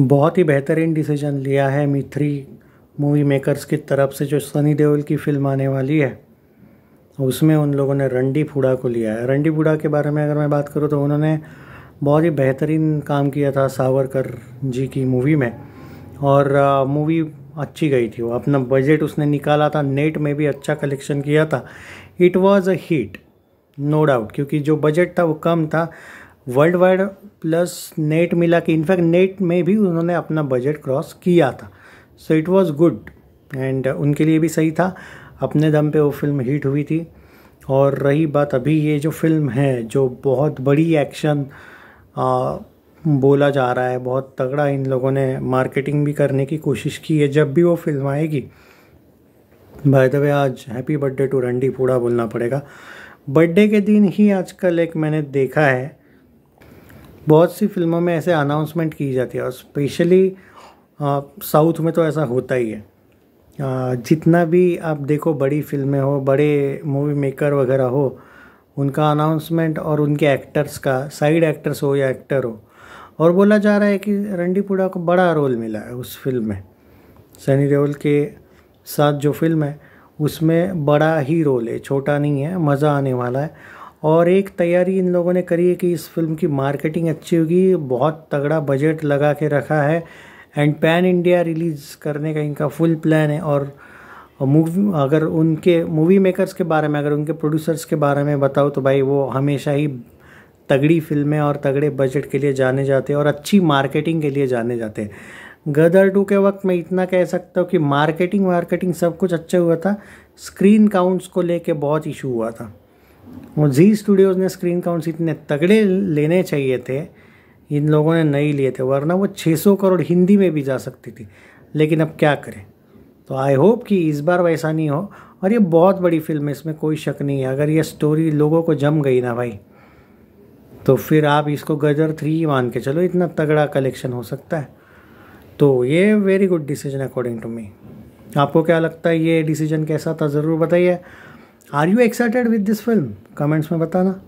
बहुत ही बेहतरीन डिसीजन लिया है मिथ्री मूवी मेकर्स की तरफ से जो सनी देओल की फिल्म आने वाली है उसमें उन लोगों ने रंडी फूडा को लिया है रंडी फूडा के बारे में अगर मैं बात करूँ तो उन्होंने बहुत ही बेहतरीन काम किया था सावरकर जी की मूवी में और मूवी अच्छी गई थी वो अपना बजट उसने निकाला था नेट में भी अच्छा कलेक्शन किया था it was a hit no doubt क्योंकि जो बजट था वो कम था वर्ल्ड वाइड प्लस नेट मिला कि इनफैक्ट नेट में भी उन्होंने अपना बजट क्रॉस किया था so it was good and उनके लिए भी सही था अपने दम पे वो फिल्म हिट हुई थी और रही बात अभी ये जो फिल्म है जो बहुत बड़ी एक्शन बोला जा रहा है बहुत तगड़ा इन लोगों ने मार्केटिंग भी करने की कोशिश की है जब भी वो फिल्म आएगी भाई दबे आज हैप्पी बर्थडे टू रंडी हुडा बोलना पड़ेगा बर्थडे के दिन ही आजकल एक मैंने देखा है बहुत सी फिल्मों में ऐसे अनाउंसमेंट की जाती है और स्पेशली साउथ में तो ऐसा होता ही है आ, जितना भी आप देखो बड़ी फिल्में हो बड़े मूवी मेकर वगैरह हो उनका अनाउंसमेंट और उनके एक्टर्स का साइड एक्टर्स हो या एक्टर हो और बोला जा रहा है कि रणडीपुड़ा को बड़ा रोल मिला है उस फिल्म में सनी देओल के साथ जो फिल्म है उसमें बड़ा ही रोल है छोटा नहीं है मज़ा आने वाला है और एक तैयारी इन लोगों ने करी है कि इस फिल्म की मार्केटिंग अच्छी होगी बहुत तगड़ा बजट लगा के रखा है एंड पैन इंडिया रिलीज़ करने का इनका फुल प्लान है और मूवी अगर उनके मूवी मेकर्स के बारे में अगर उनके प्रोड्यूसर्स के बारे में बताओ तो भाई वो हमेशा ही तगड़ी फिल्में और तगड़े बजट के लिए जाने जाते हैं और अच्छी मार्केटिंग के लिए जाने जाते हैं गदर टू के वक्त मैं इतना कह सकता हूँ कि मार्केटिंग मार्केटिंग सब कुछ अच्छा हुआ था स्क्रीन काउंट्स को लेके बहुत इशू हुआ था और जी स्टूडियोज़ ने स्क्रीन काउंट्स इतने तगड़े लेने चाहिए थे इन लोगों ने नहीं लिए थे वरना वो 600 करोड़ हिंदी में भी जा सकती थी लेकिन अब क्या करें तो आई होप कि इस बार वैसा नहीं हो और ये बहुत बड़ी फिल्म है इसमें कोई शक नहीं है अगर ये स्टोरी लोगों को जम गई ना भाई तो फिर आप इसको गजर थ्री मान के चलो इतना तगड़ा कलेक्शन हो सकता है तो ये very good decision according to me आपको क्या लगता है ये डिसीजन कैसा था ज़रूर बताइए are you excited with this film comments में बताना